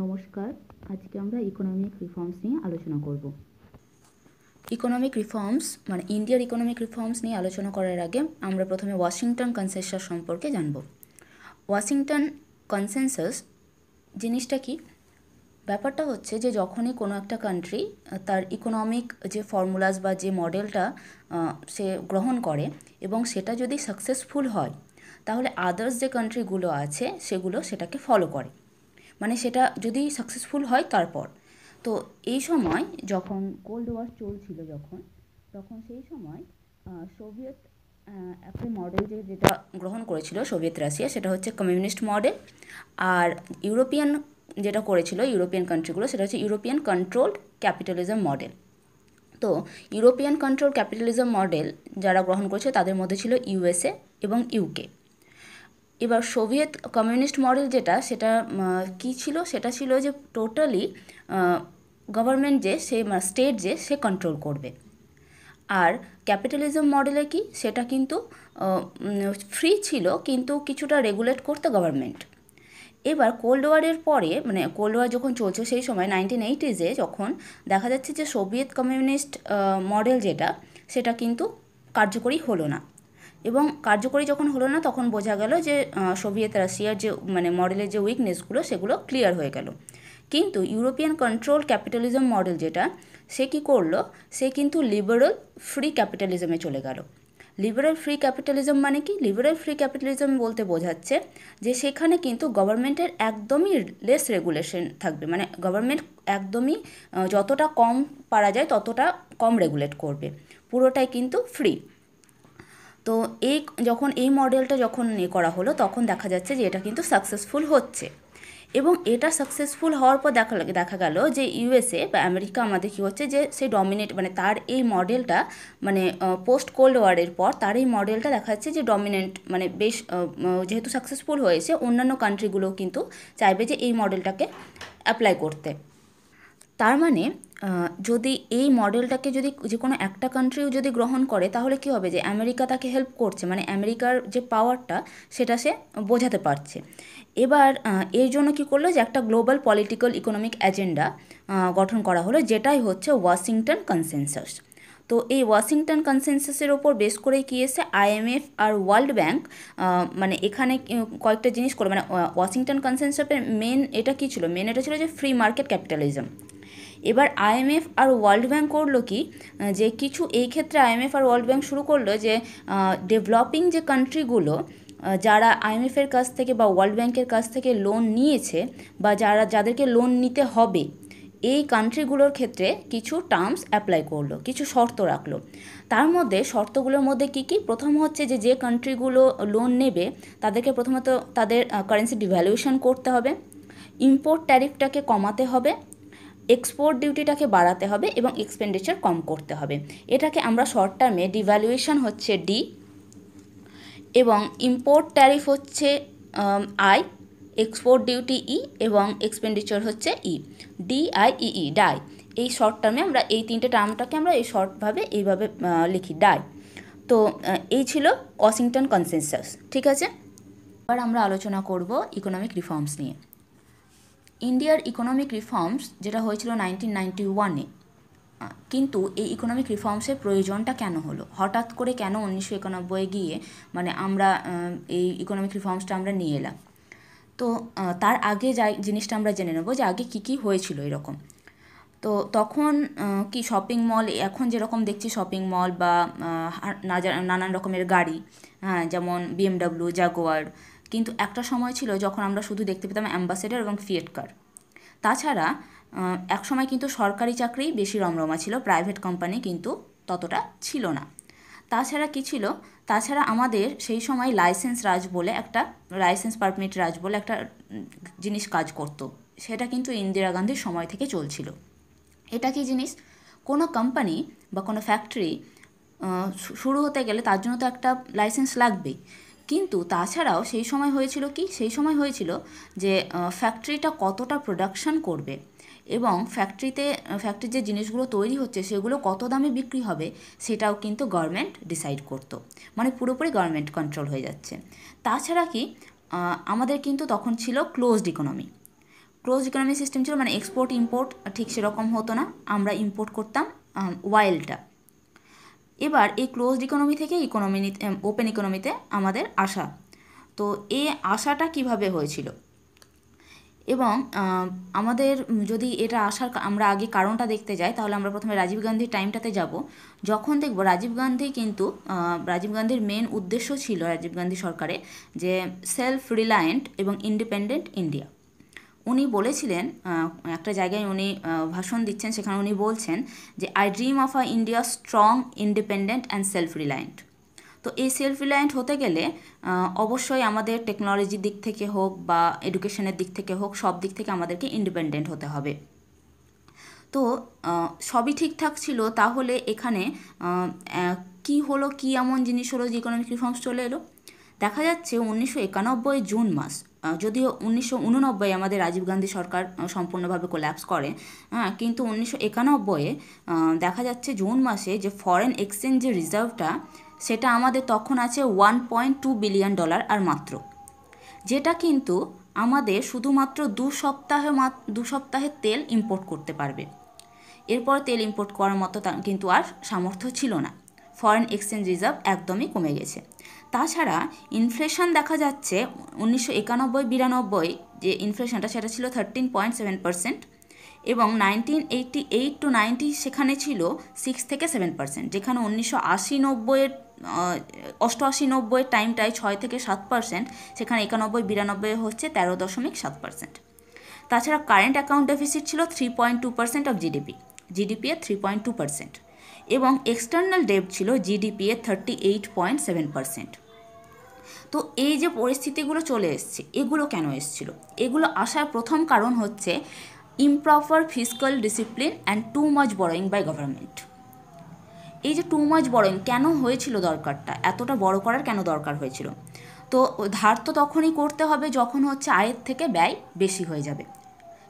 নমস্কার আজকে আমরা ইকোনমিক রিফর্মস নিয়ে আলোচনা করব ইকোনমিক রিফর্মস মানে ইন্ডিয়ার ইকোনমিক রিফর্মস নিয়ে আলোচনা করার আগে আমরা প্রথমে ওয়াশিংটন কনসেনসাস সম্পর্কে জানব ওয়াশিংটন কনসেনসাস জিনিসটা কি ব্যাপারটা হচ্ছে যে যখনই কোনো একটা কান্ট্রি তার ইকোনমিক যে ফর্মুলাস বা যে মডেলটা সে গ্রহণ করে এবং সেটা যদি সাকসেসফুল হয় তাহলে আদার্স যে কান্ট্রিগুলো আছে সেগুলো সেটাকে ফলো করে মানে সেটা যদি সাকসেসফুল হয় তারপর তো এই সময় যখন কোল্ড ওয়ার চলছিল যখন তখন সেই সময় সোভিয়েত একটি মডেল যে যেটা গ্রহণ করেছিল সোভিয়েত রাশিয়া সেটা হচ্ছে কমিউনিস্ট মডেল আর ইউরোপিয়ান যেটা করেছিল ইউরোপিয়ান কান্ট্রিগুলো সেটা হচ্ছে ইউরোপিয়ান কন্ট্রোলড ক্যাপিটালিজম মডেল তো ইউরোপিয়ান কন্ট্রোল ক্যাপিটালিজম মডেল যারা গ্রহণ করেছে তাদের মধ্যে ছিল ইউএসএ এবং ইউকে এবার সোভিয়েত কমিউনিস্ট মডেল যেটা সেটা কি ছিল সেটা ছিল যে টোটালি গভর্নমেন্ট যে সে স্টেট যে সে কন্ট্রোল করবে আর ক্যাপিটালিজম মডেলে কি সেটা কিন্তু ফ্রি ছিল কিন্তু কিছুটা রেগুলেট করতে গভর্নমেন্ট এবার কোল্ড ওয়ারের পরে মানে কোল্ড ওয়ার যখন চলছে সেই সময় নাইনটিন এইটিজে যখন দেখা যাচ্ছে যে সোভিয়েত কমিউনিস্ট মডেল যেটা সেটা কিন্তু কার্যকরী হলো না এবং কার্যকরী যখন হলো না তখন বোঝা গেল যে সোভিয়েত রাশিয়ার যে মানে মডেলের যে উইকনেসগুলো সেগুলো ক্লিয়ার হয়ে গেল কিন্তু ইউরোপিয়ান কন্ট্রোল ক্যাপিটালিজম মডেল যেটা সে কি করলো সে কিন্তু লিবারেল ফ্রি ক্যাপিটালিজমে চলে গেল লিবারেল ফ্রি ক্যাপিটালিজম মানে কি লিবারেল ফ্রি ক্যাপিটালিজম বলতে বোঝাচ্ছে যে সেখানে কিন্তু গভর্নমেন্টের একদমই লেস রেগুলেশন থাকবে মানে গভর্নমেন্ট একদমই যতটা কম পারা যায় ততটা কম রেগুলেট করবে পুরোটাই কিন্তু ফ্রি তো এই যখন এই মডেলটা যখন এ করা হলো তখন দেখা যাচ্ছে যে এটা কিন্তু সাকসেসফুল হচ্ছে এবং এটা সাকসেসফুল হওয়ার পর দেখা দেখা গেল যে ইউএসএ বা আমেরিকা আমাদের কী হচ্ছে যে সেই ডমিনেট মানে তার এই মডেলটা মানে পোস্ট কোল্ড ওয়ারের পর তার এই মডেলটা দেখা যাচ্ছে যে ডমিনেন্ট মানে বেশ যেহেতু সাকসেসফুল হয়েছে অন্যান্য কান্ট্রিগুলোও কিন্তু চাইবে যে এই মডেলটাকে অ্যাপ্লাই করতে তার মানে যদি এই মডেলটাকে যদি যে কোনো একটা কান্ট্রিও যদি গ্রহণ করে তাহলে কি হবে যে আমেরিকা তাকে হেল্প করছে মানে আমেরিকার যে পাওয়ারটা সেটা সে বোঝাতে পারছে এবার এর জন্য কি করলো যে একটা গ্লোবাল পলিটিক্যাল ইকোনমিক এজেন্ডা গঠন করা হলো যেটাই হচ্ছে ওয়াশিংটন কনসেনসাস তো এই ওয়াশিংটন কনসেনসাসের ওপর বেস করে কি এসে আইএমএফ আর ওয়ার্ল্ড ব্যাংক মানে এখানে কয়েকটা জিনিস করে মানে ওয়াশিংটন কনসেনসাসের মেন এটা কি ছিল মেন এটা ছিল যে ফ্রি মার্কেট ক্যাপিটালিজম এবার আইএমএফ আর ওয়ার্ল্ড ব্যাঙ্ক করলো কি যে কিছু এই ক্ষেত্রে আইএমএফ আর ওয়ার্ল্ড ব্যাঙ্ক শুরু করলো যে ডেভেলপিং যে কান্ট্রিগুলো যারা আইএমএফের কাছ থেকে বা ওয়ার্ল্ড ব্যাংকের কাছ থেকে লোন নিয়েছে বা যারা যাদেরকে লোন নিতে হবে এই কান্ট্রিগুলোর ক্ষেত্রে কিছু টার্মস অ্যাপ্লাই করলো কিছু শর্ত রাখলো তার মধ্যে শর্তগুলোর মধ্যে কি কি প্রথম হচ্ছে যে যে কান্ট্রিগুলো লোন নেবে তাদেরকে প্রথমত তাদের কারেন্সি ডিভ্যালুয়েশন করতে হবে ইম্পোর্ট ট্যারিফটাকে কমাতে হবে এক্সপোর্ট ডিউটিটাকে বাড়াতে হবে এবং এক্সপেন্ডিচার কম করতে হবে এটাকে আমরা শর্ট টার্মে ডিভ্যালুয়েশন হচ্ছে ডি এবং ইম্পোর্ট ট্যারিফ হচ্ছে আই এক্সপোর্ট ডিউটি ই এবং এক্সপেন্ডিচার হচ্ছে ই ই ডাই এই শর্ট টার্মে আমরা এই তিনটে টার্মটাকে আমরা এই শর্টভাবে এইভাবে লিখি ডাই তো এই ছিল ওয়াশিংটন কনসেনসাস ঠিক আছে এবার আমরা আলোচনা করব ইকোনমিক রিফর্মস নিয়ে ইন্ডিয়ার ইকোনমিক রিফর্মস যেটা হয়েছিল নাইনটিন নাইনটি ওয়ানে কিন্তু এই ইকোনমিক রিফর্মসের প্রয়োজনটা কেন হলো হঠাৎ করে কেন উনিশশো একানব্বই গিয়ে মানে আমরা এই ইকোনমিক রিফর্মসটা আমরা নিয়ে এলাম তো তার আগে যাই জিনিসটা আমরা জেনে নেবো যে আগে কী কী হয়েছিল এরকম তো তখন কি শপিং মল এখন যেরকম দেখছি শপিং মল বা নানান রকমের গাড়ি হ্যাঁ যেমন বিএমডাব্লিউ জাগোয়ার কিন্তু একটা সময় ছিল যখন আমরা শুধু দেখতে পেতাম অ্যাম্বাসেডার এবং ফিয়েটকার তাছাড়া এক সময় কিন্তু সরকারি চাকরি বেশি রমরমা ছিল প্রাইভেট কোম্পানি কিন্তু ততটা ছিল না তাছাড়া কী ছিল তাছাড়া আমাদের সেই সময় লাইসেন্স রাজ বলে একটা লাইসেন্স পারমিট রাজ বলে একটা জিনিস কাজ করত সেটা কিন্তু ইন্দিরা গান্ধীর সময় থেকে চলছিল এটা কি জিনিস কোনো কোম্পানি বা কোনো ফ্যাক্টরি শুরু হতে গেলে তার জন্য তো একটা লাইসেন্স লাগবেই কিন্তু তাছাড়াও সেই সময় হয়েছিল কি সেই সময় হয়েছিল যে ফ্যাক্টরিটা কতটা প্রোডাকশান করবে এবং ফ্যাক্টরিতে ফ্যাক্টরির যে জিনিসগুলো তৈরি হচ্ছে সেগুলো কত দামে বিক্রি হবে সেটাও কিন্তু গভর্নমেন্ট ডিসাইড করতো মানে পুরোপুরি গভর্নমেন্ট কন্ট্রোল হয়ে যাচ্ছে তাছাড়া কি আমাদের কিন্তু তখন ছিল closed economy closed economy system ছিল মানে এক্সপোর্ট ইম্পোর্ট ঠিক সেরকম হতো না আমরা ইম্পোর্ট করতাম ওয়াইলটা এবার এই ক্লোজড ইকোনমি থেকে ইকোনমি ওপেন ইকোনমিতে আমাদের আসা তো এ আশাটা কিভাবে হয়েছিল এবং আমাদের যদি এটা আসার আমরা আগে কারণটা দেখতে যাই তাহলে আমরা প্রথমে রাজীব গান্ধীর টাইমটাতে যাব যখন দেখব রাজীব গান্ধী কিন্তু রাজীব গান্ধীর মেন উদ্দেশ্য ছিল রাজীব গান্ধী সরকারে যে সেলফ রিলায়েন্ট এবং ইন্ডিপেন্ডেন্ট ইন্ডিয়া উনি বলেছিলেন একটা জায়গায় উনি ভাষণ দিচ্ছেন সেখানে উনি বলছেন যে I dream of a India strong independent and self reliant তো এই সেলফ রিলায়েন্ট হতে গেলে অবশ্যই আমাদের টেকনোলজির দিক থেকে হোক বা এডুকেশনের দিক থেকে হোক সব দিক থেকে আমাদেরকে ইন্ডিপেন্ডেন্ট হতে হবে তো সবই ঠিকঠাক ছিল তাহলে এখানে কি হলো কি এমন জিনিস হলো যে ইকোনমিক রিফর্মস চলে এলো দেখা যাচ্ছে উনিশশো একানব্বই জুন মাস যদিও উনিশশো উননব্বই আমাদের রাজীব গান্ধী সরকার সম্পূর্ণভাবে কোল্যাপস করে হ্যাঁ কিন্তু উনিশশো একানব্বইয়ে দেখা যাচ্ছে জুন মাসে যে ফরেন এক্সচেঞ্জের রিজার্ভটা সেটা আমাদের তখন আছে one point two billion dollar আর মাত্র যেটা কিন্তু আমাদের শুধুমাত্র দু সপ্তাহে দু সপ্তাহে তেল ইম্পোর্ট করতে পারবে এরপর তেল ইম্পোর্ট করার মতো কিন্তু আর সামর্থ্য ছিল না ফরেন এক্সচেঞ্জ রিজার্ভ একদমই কমে গেছে তাছাড়া ইনফ্লেশন দেখা যাচ্ছে উনিশশো একানব্বই বিরানব্বই যে ইনফ্লেশনটা সেটা ছিল থার্টিন পয়েন্ট সেভেন পার্সেন্ট এবং nineteen eighty eight to ninety সেখানে ছিল সিক্স থেকে সেভেন পার্সেন্ট যেখানে উনিশশো আশি নব্বইয়ের অষ্টআশি নব্বইয়ের টাইমটায় ছয় থেকে সাত পার্সেন্ট সেখানে একানব্বই বিরানব্বই হচ্ছে তেরো দশমিক সাত পার্সেন্ট তাছাড়া কারেন্ট অ্যাকাউন্ট ডেফিসিট ছিল three point two percent of GDP GDP এর থ্রি পয়েন্ট টু পার্সেন্ট এবং এক্সটার্নাল ডেপ ছিল জিডিপি এর thirty eight point seven percent তো এই যে পরিস্থিতিগুলো চলে এসছে এগুলো কেন এসছিল এগুলো আসার প্রথম কারণ হচ্ছে improper physical discipline and too much borrowing by government এই যে টু মাচ বরোয়িং কেন হয়েছিল দরকারটা এতটা বড় করার কেন দরকার হয়েছিল তো ধার তো তখনই করতে হবে যখন হচ্ছে আয়ের থেকে ব্যয় বেশি হয়ে যাবে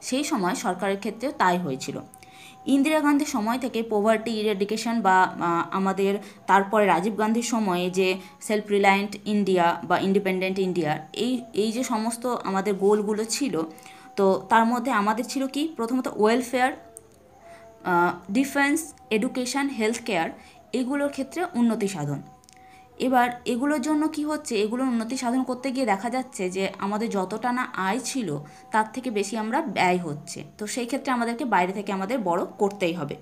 সেই সময় সরকারের ক্ষেত্রেও তাই হয়েছিল ইন্দিরা গান্ধীর সময় থেকে পোভার্টি ইরেডিকেশন বা আমাদের তারপরে রাজীব গান্ধীর সময়ে যে সেলফ রিলায়েন্ট ইন্ডিয়া বা ইন্ডিপেন্ডেন্ট ইন্ডিয়া এই এই যে সমস্ত আমাদের গোলগুলো ছিল তো তার মধ্যে আমাদের ছিল কি প্রথমত welfare defence education health care এগুলোর ক্ষেত্রে উন্নতি সাধন এবার এগুলোর জন্য কি হচ্ছে এগুলোর উন্নতি সাধন করতে গিয়ে দেখা যাচ্ছে যে আমাদের যতটা না আয় ছিল তার থেকে বেশি আমরা ব্যয় হচ্ছে তো সেই ক্ষেত্রে আমাদেরকে বাইরে থেকে আমাদের বড় করতেই হবে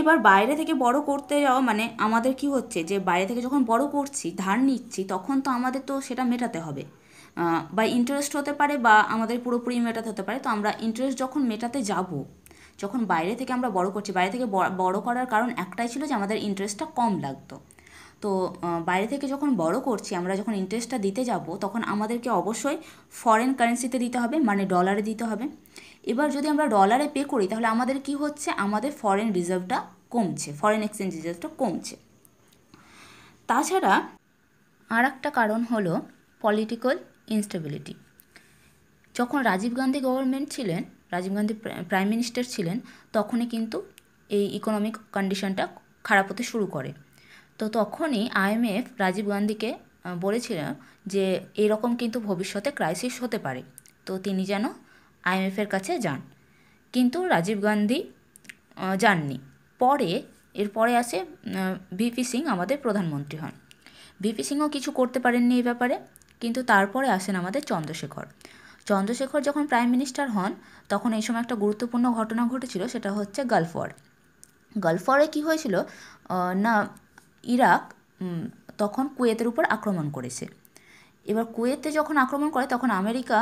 এবার বাইরে থেকে বড় করতে যাওয়া মানে আমাদের কি হচ্ছে যে বাইরে থেকে যখন বড় করছি ধার নিচ্ছি তখন তো আমাদের তো সেটা মেটাতে হবে বা ইন্টারেস্ট হতে পারে বা আমাদের পুরোপুরি মেটাতে হতে পারে তো আমরা ইন্টারেস্ট যখন মেটাতে যাব যখন বাইরে থেকে আমরা বড় করছি বাইরে থেকে বড় করার কারণ একটাই ছিল যে আমাদের ইন্টারেস্টটা কম লাগতো তো বাইরে থেকে যখন বড় করছি আমরা যখন ইন্টারেস্টটা দিতে যাব তখন আমাদেরকে অবশ্যই ফরেন কারেন্সিতে দিতে হবে মানে ডলারে দিতে হবে এবার যদি আমরা ডলারে পে করি তাহলে আমাদের কি হচ্ছে আমাদের ফরেন রিজার্ভটা কমছে ফরেন এক্সচেঞ্জ রিজার্ভটা কমছে তাছাড়া আর একটা কারণ হলো পলিটিক্যাল ইনস্টেবিলিটি যখন রাজীব গান্ধী গভর্নমেন্ট ছিলেন রাজীব গান্ধী প্রাইম মিনিস্টার ছিলেন তখনই কিন্তু এই ইকোনমিক কন্ডিশনটা খারাপ হতে শুরু করে তো তখনই আইএমএফ রাজীব গান্ধীকে বলেছিলেন যে এরকম কিন্তু ভবিষ্যতে ক্রাইসিস হতে পারে তো তিনি যেন আইএমএফের কাছে যান কিন্তু রাজীব গান্ধী যাননি পরে এরপরে আসে ভিপি সিং আমাদের প্রধানমন্ত্রী হন ভিপি সিংও কিছু করতে পারেননি এই ব্যাপারে কিন্তু তারপরে আসেন আমাদের চন্দ্রশেখর চন্দ্রশেখর যখন প্রাইম মিনিস্টার হন তখন এই সময় একটা গুরুত্বপূর্ণ ঘটনা ঘটেছিল সেটা হচ্ছে গালফোয়ার গালফোয়ারে কি হয়েছিল না ইরাক তখন কুয়েতের উপর আক্রমণ করেছে এবার কুয়েতে যখন আক্রমণ করে তখন আমেরিকা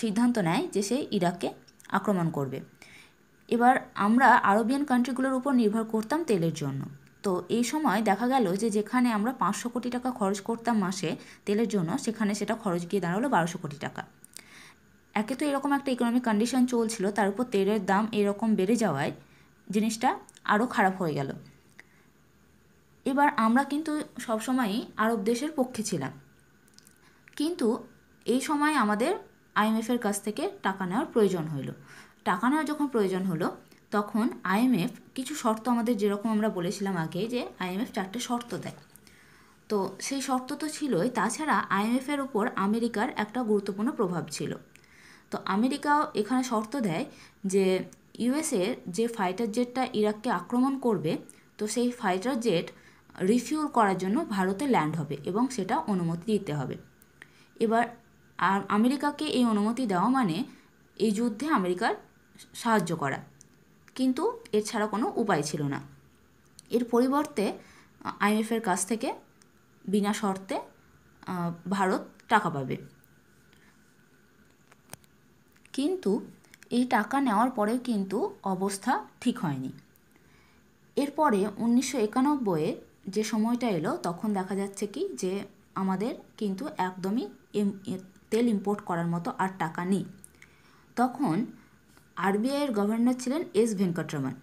সিদ্ধান্ত নেয় যে সে ইরাককে আক্রমণ করবে এবার আমরা আরবিয়ান কান্ট্রিগুলোর উপর নির্ভর করতাম তেলের জন্য তো এই সময় দেখা গেল যে যেখানে আমরা পাঁচশো কোটি টাকা খরচ করতাম মাসে তেলের জন্য সেখানে সেটা খরচ গিয়ে দাঁড়ালো বারোশো কোটি টাকা একে তো এরকম একটা ইকোনমিক কন্ডিশন চলছিল তার উপর তেলের দাম এরকম বেড়ে যাওয়ায় জিনিসটা আরও খারাপ হয়ে গেল এবার আমরা কিন্তু সবসময়ই আরব দেশের পক্ষে ছিলাম কিন্তু এই সময় আমাদের আইএমএফের কাছ থেকে টাকা নেওয়ার প্রয়োজন হলো টাকা নেওয়ার যখন প্রয়োজন হলো তখন আইএমএফ কিছু শর্ত আমাদের যেরকম আমরা বলেছিলাম আগে যে আইএমএফ চারটে শর্ত দেয় তো সেই শর্ত তো ছিলই তাছাড়া আইএমএফের ওপর আমেরিকার একটা গুরুত্বপূর্ণ প্রভাব ছিল তো আমেরিকাও এখানে শর্ত দেয় যে ইউএসএ যে ফাইটার জেটটা ইরাককে আক্রমণ করবে তো সেই ফাইটার জেট রিফিউল করার জন্য ভারতে ল্যান্ড হবে এবং সেটা অনুমতি দিতে হবে এবার আর আমেরিকাকে এই অনুমতি দেওয়া মানে এই যুদ্ধে আমেরিকার সাহায্য করা কিন্তু এছাড়া কোনো উপায় ছিল না এর পরিবর্তে আইএমএফের কাছ থেকে বিনা শর্তে ভারত টাকা পাবে কিন্তু এই টাকা নেওয়ার পরেও কিন্তু অবস্থা ঠিক হয়নি এরপরে উনিশশো একানব্বইয়ে যে সময়টা এলো তখন দেখা যাচ্ছে কি যে আমাদের কিন্তু একদমই তেল ইম্পোর্ট করার মতো আর টাকা নেই তখন আরবিআইয়ের গভর্নর ছিলেন এস ভেঙ্কটরমন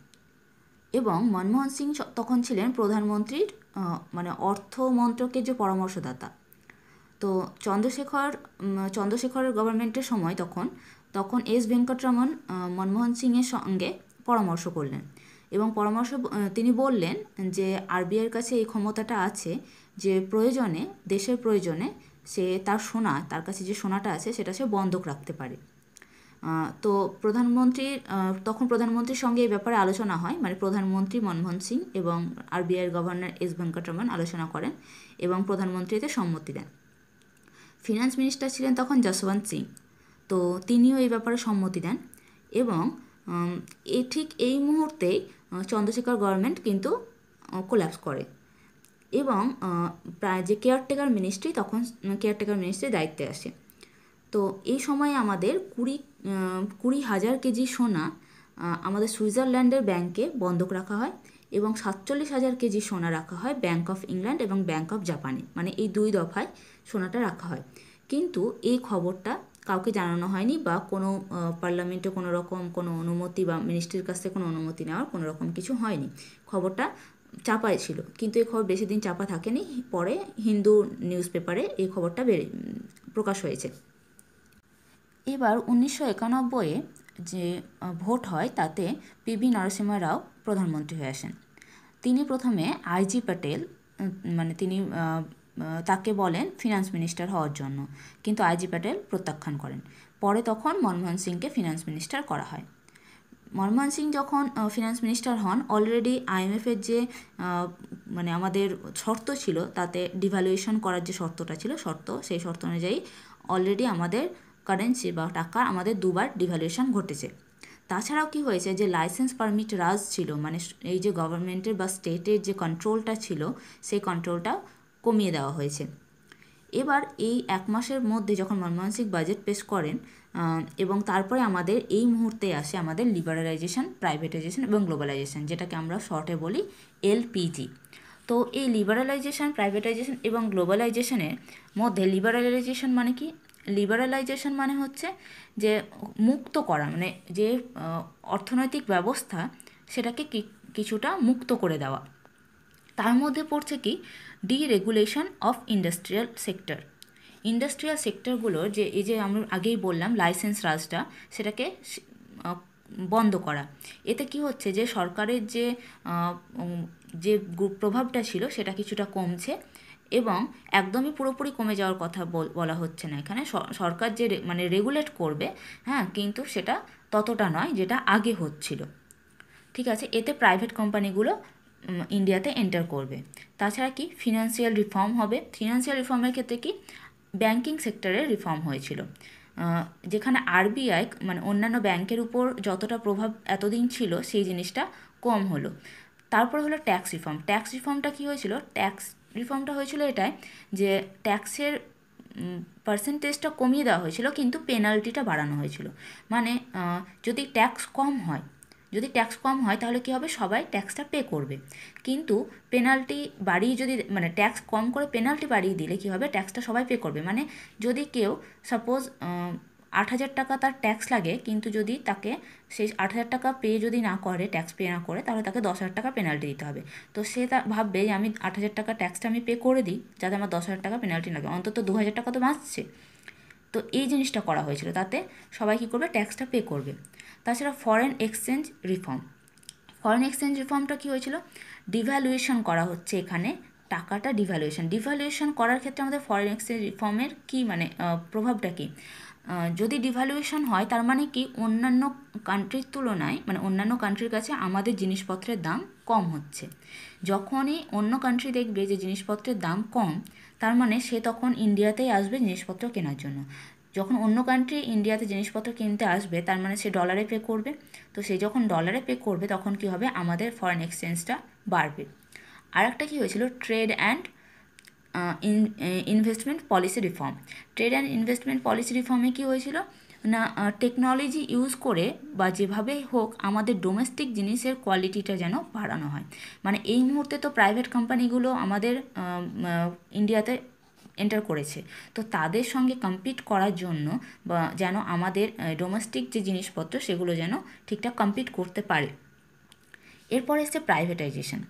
এবং মনমোহন সিং তখন ছিলেন প্রধানমন্ত্রীর মানে অর্থমন্ত্রকের যে পরামর্শদাতা তো চন্দ্রশেখর চন্দ্রশেখরের গভর্নমেন্টের সময় তখন তখন এস ভেঙ্কটরমন মনমোহন সিংয়ের সঙ্গে পরামর্শ করলেন এবং পরামর্শ তিনি বললেন যে আরবিআইয়ের কাছে এই ক্ষমতাটা আছে যে প্রয়োজনে দেশের প্রয়োজনে সে তার সোনা তার কাছে যে সোনাটা আছে সেটা সে বন্ধক রাখতে পারে তো প্রধানমন্ত্রীর তখন প্রধানমন্ত্রীর সঙ্গে এই ব্যাপারে আলোচনা হয় মানে প্রধানমন্ত্রী মনমোহন সিং এবং আরবিআইয়ের গভর্নর এস ভেঙ্কটরমন আলোচনা করেন এবং প্রধানমন্ত্রীতে সম্মতি দেন ফিনান্স মিনিস্টার ছিলেন তখন যশবন্ত সিং তো তিনিও এই ব্যাপারে সম্মতি দেন এবং এ ঠিক এই মুহূর্তে চন্দ্রশেখর গভর্নমেন্ট কিন্তু কোল্যাপস করে এবং প্রায় যে কেয়ারটেকার মিনিস্ট্রি তখন কেয়ারটেকার মিনিস্ট্রি দায়িত্বে আসে তো এই সময়ে আমাদের কুড়ি কুড়ি হাজার কেজি সোনা আমাদের সুইজারল্যান্ডের ব্যাংকে বন্ধক রাখা হয় এবং সাতচল্লিশ হাজার কেজি সোনা রাখা হয় ব্যাংক অফ ইংল্যান্ড এবং ব্যাংক অফ জাপানে মানে এই দুই দফায় সোনাটা রাখা হয় কিন্তু এই খবরটা কাউকে জানানো হয়নি বা কোনো পার্লামেন্টে কোনো রকম কোনো অনুমতি বা মিনিস্ট্রির কাছ থেকে কোনো অনুমতি নেওয়ার কোনো রকম কিছু হয়নি খবরটা চাপায় ছিল কিন্তু এই খবর বেশি দিন চাপা থাকেনি পরে হিন্দু নিউজ পেপারে এই খবরটা বেড়ে প্রকাশ হয়েছে এবার উনিশশো একানব্বইয়ে যে ভোট হয় তাতে পিবি নরসিংহ রাও প্রধানমন্ত্রী হয়ে আসেন তিনি প্রথমে আইজি প্যাটেল মানে তিনি তাকে বলেন ফিনান্স মিনিস্টার হওয়ার জন্য কিন্তু আইজি প্যাটেল প্রত্যাখ্যান করেন পরে তখন মনমোহন সিংকে ফিনান্স মিনিস্টার করা হয় মনমোহন সিং যখন ফিনান্স মিনিস্টার হন অলরেডি আইএমএফের যে মানে আমাদের শর্ত ছিল তাতে ডিভ্যালুয়েশন করার যে শর্তটা ছিল শর্ত সেই শর্ত অনুযায়ী অলরেডি আমাদের কারেন্সি বা টাকার আমাদের দুবার ডিভ্যালুয়েশন ঘটেছে তাছাড়াও কি হয়েছে যে লাইসেন্স পারমিট রাজ ছিল মানে এই যে গভর্নমেন্টের বা স্টেটের যে কন্ট্রোলটা ছিল সেই কন্ট্রোলটা কমিয়ে দেওয়া হয়েছে এবার এই এক মাসের মধ্যে যখন মনমানসিক বাজেট পেশ করেন এবং তারপরে আমাদের এই মুহূর্তে আসে আমাদের লিবারালাইজেশান প্রাইভেটাইজেশান এবং গ্লোবালাইজেশান যেটাকে আমরা শর্টে বলি এলপিজি তো এই লিবারালাইজেশান প্রাইভেটাইজেশন এবং গ্লোবালাইজেশনের মধ্যে লিবারালাইজেশান মানে কি লিবারালাইজেশান মানে হচ্ছে যে মুক্ত করা মানে যে অর্থনৈতিক ব্যবস্থা সেটাকে কিছুটা মুক্ত করে দেওয়া তার মধ্যে পড়ছে কি deregulation of industrial sector industrial সেক্টরগুলোর যে এই যে আমরা আগেই বললাম লাইসেন্স রাজটা সেটাকে বন্ধ করা এতে কি হচ্ছে যে সরকারের যে যে প্রভাবটা ছিল সেটা কিছুটা কমছে এবং একদমই পুরোপুরি কমে যাওয়ার কথা বলা হচ্ছে না এখানে সরকার যে মানে রেগুলেট করবে হ্যাঁ কিন্তু সেটা ততটা নয় যেটা আগে হচ্ছিল ঠিক আছে এতে প্রাইভেট কোম্পানিগুলো ইন্ডিয়াতে এন্টার করবে তাছাড়া কি ফিনান্সিয়াল রিফর্ম হবে ফিনান্সিয়াল রিফর্মের ক্ষেত্রে কি ব্যাংকিং সেক্টরের রিফর্ম হয়েছিল যেখানে আরবিআই মানে অন্যান্য ব্যাংকের উপর যতটা প্রভাব এতদিন ছিল সেই জিনিসটা কম হলো তারপর হলো ট্যাক্স রিফর্ম ট্যাক্স রিফর্মটা কী হয়েছিল ট্যাক্স রিফর্মটা হয়েছিল এটাই যে ট্যাক্সের পার্সেন্টেজটা কমিয়ে দেওয়া হয়েছিল কিন্তু পেনাল্টিটা বাড়ানো হয়েছিল মানে যদি ট্যাক্স কম হয় যদি ট্যাক্স কম হয় তাহলে কী হবে সবাই ট্যাক্সটা পে করবে কিন্তু পেনাল্টি বাড়িয়ে যদি মানে ট্যাক্স কম করে পেনাল্টি বাড়িয়ে দিলে কী হবে ট্যাক্সটা সবাই পে করবে মানে যদি কেউ সাপোজ আট হাজার টাকা তার ট্যাক্স লাগে কিন্তু যদি তাকে সেই আট হাজার টাকা পে যদি না করে ট্যাক্স পে না করে তাহলে তাকে দশ হাজার টাকা পেনাল্টি দিতে হবে তো সে তা ভাববে যে আমি আট হাজার টাকা ট্যাক্সটা আমি পে করে দিই যাতে আমার দশ হাজার টাকা পেনাল্টি লাগে অন্তত দু হাজার টাকা তো বাঁচছে তো এই জিনিসটা করা হয়েছিল তাতে সবাই কী করবে ট্যাক্সটা পে করবে তাছাড়া foreign exchange reform foreign exchange রিফর্মটা কী হয়েছিল ডিভ্যালুয়েশন করা হচ্ছে এখানে টাকাটা ডিভ্যালুয়েশন ডিভ্যালুয়েশন করার ক্ষেত্রে আমাদের ফরেন এক্সচেঞ্জ রিফর্মের কী মানে প্রভাবটা কী যদি ডিভ্যালুয়েশন হয় তার মানে কি অন্যান্য কান্ট্রির তুলনায় মানে অন্যান্য কান্ট্রির কাছে আমাদের জিনিসপত্রের দাম কম হচ্ছে যখনই অন্য কান্ট্রি দেখবে যে জিনিসপত্রের দাম কম তার মানে সে তখন ইন্ডিয়াতেই আসবে জিনিসপত্র কেনার জন্য যখন অন্য কান্ট্রি ইন্ডিয়াতে জিনিসপত্র কিনতে আসবে তার মানে সে ডলারে পে করবে তো সে যখন ডলারে পে করবে তখন কি হবে আমাদের ফরেন এক্সচেঞ্জটা বাড়বে আর একটা কী হয়েছিল trade and investment policy reform trade and investment policy রিফর্মে কী হয়েছিল না টেকনোলজি ইউজ করে বা যেভাবে হোক আমাদের ডোমেস্টিক জিনিসের কোয়ালিটিটা যেন বাড়ানো হয় মানে এই মুহূর্তে তো প্রাইভেট কোম্পানিগুলো আমাদের ইন্ডিয়াতে এন্টার করেছে তো তাদের সঙ্গে কম্পিট করার জন্য বা যেন আমাদের ডোমেস্টিক যে জিনিসপত্র সেগুলো যেন ঠিকঠাক কম্পিট করতে পারে এরপর এসছে প্রাইভেটাইজেশন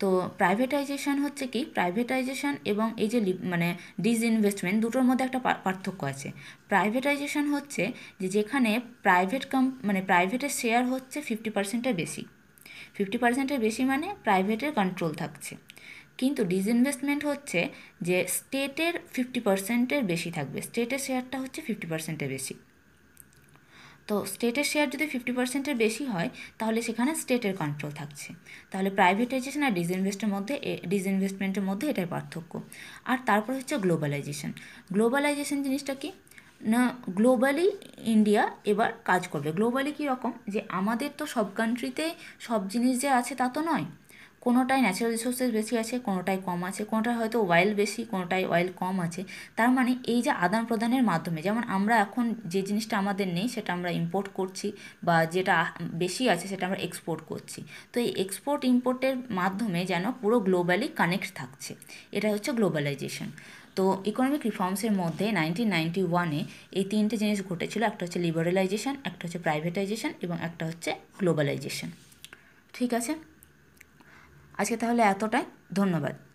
তো প্রাইভেটাইজেশান হচ্ছে কি প্রাইভেটাইজেশান এবং এই যে মানে ইনভেস্টমেন্ট দুটোর মধ্যে একটা পার্থক্য আছে প্রাইভেটাইজেশান হচ্ছে যে যেখানে প্রাইভেট কম মানে প্রাইভেটের শেয়ার হচ্ছে ফিফটি পার্সেন্টের বেশি ফিফটি পার্সেন্টের বেশি মানে প্রাইভেটের কন্ট্রোল থাকছে কিন্তু ইনভেস্টমেন্ট হচ্ছে যে স্টেটের ফিফটি পার্সেন্টের বেশি থাকবে স্টেটের শেয়ারটা হচ্ছে ফিফটি পার্সেন্টের বেশি তো স্টেটের শেয়ার যদি ফিফটি পার্সেন্টের বেশি হয় তাহলে সেখানে স্টেটের কন্ট্রোল থাকছে তাহলে প্রাইভেটাইজেশন আর ডিসইনভেস্টের মধ্যে ডিসইনভেস্টমেন্টের মধ্যে এটাই পার্থক্য আর তারপর হচ্ছে গ্লোবালাইজেশন গ্লোবালাইজেশন জিনিসটা কি না গ্লোবালি ইন্ডিয়া এবার কাজ করবে গ্লোবালি কী রকম যে আমাদের তো সব কান্ট্রিতে সব জিনিস যে আছে তা তো নয় কোনোটায় ন্যাচারাল রিসোর্সেস বেশি আছে কোনোটায় কম আছে কোনোটায় হয়তো অয়েল বেশি কোনোটায় অয়েল কম আছে তার মানে এই যে আদান প্রদানের মাধ্যমে যেমন আমরা এখন যে জিনিসটা আমাদের নেই সেটা আমরা ইম্পোর্ট করছি বা যেটা বেশি আছে সেটা আমরা এক্সপোর্ট করছি তো এই এক্সপোর্ট ইম্পোর্টের মাধ্যমে যেন পুরো গ্লোবালি কানেক্ট থাকছে এটা হচ্ছে গ্লোবালাইজেশন তো ইকোনমিক রিফর্মসের মধ্যে নাইনটিন নাইনটি ওয়ানে এই তিনটে জিনিস ঘটেছিল একটা হচ্ছে লিবারেলাইজেশন একটা হচ্ছে প্রাইভেটাইজেশন এবং একটা হচ্ছে গ্লোবালাইজেশন ঠিক আছে আজকে তাহলে এতটাই ধন্যবাদ